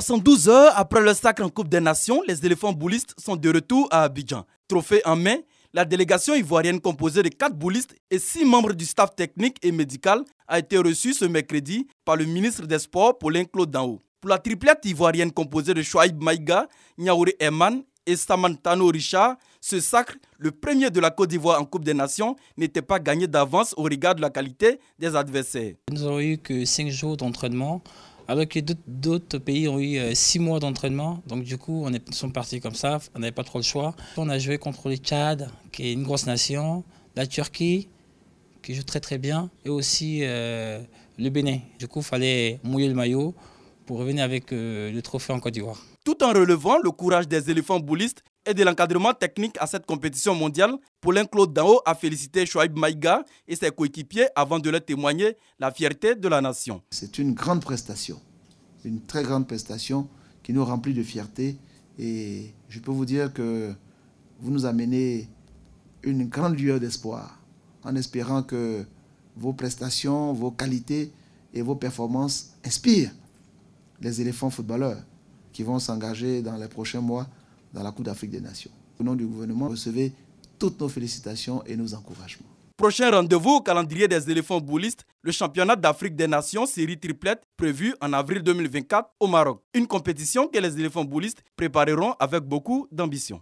72 heures après le sacre en Coupe des Nations, les éléphants boulistes sont de retour à Abidjan. Trophée en main, la délégation ivoirienne composée de 4 boulistes et 6 membres du staff technique et médical a été reçue ce mercredi par le ministre des Sports Paulin Claude Danho. Pour la triplette ivoirienne composée de Chouaib Maïga, Nyahouri Eman et Samantano Richard, ce sacre, le premier de la Côte d'Ivoire en Coupe des Nations, n'était pas gagné d'avance au regard de la qualité des adversaires. Nous n'avons eu que 5 jours d'entraînement alors que d'autres pays ont eu euh, six mois d'entraînement, donc du coup on est sont partis comme ça, on n'avait pas trop le choix. On a joué contre le Tchad, qui est une grosse nation, la Turquie, qui joue très très bien, et aussi euh, le Bénin. Du coup, il fallait mouiller le maillot pour revenir avec euh, le trophée en Côte d'Ivoire. Tout en relevant le courage des éléphants boulistes, et de l'encadrement technique à cette compétition mondiale, Paulin Claude Dao a félicité Shoaib Maïga et ses coéquipiers avant de leur témoigner la fierté de la nation. C'est une grande prestation, une très grande prestation qui nous remplit de fierté et je peux vous dire que vous nous amenez une grande lueur d'espoir en espérant que vos prestations, vos qualités et vos performances inspirent les éléphants footballeurs qui vont s'engager dans les prochains mois dans la Coupe d'Afrique des Nations. Au nom du gouvernement, recevez toutes nos félicitations et nos encouragements. Prochain rendez-vous au calendrier des éléphants boulistes, le championnat d'Afrique des Nations série triplette prévu en avril 2024 au Maroc. Une compétition que les éléphants boulistes prépareront avec beaucoup d'ambition.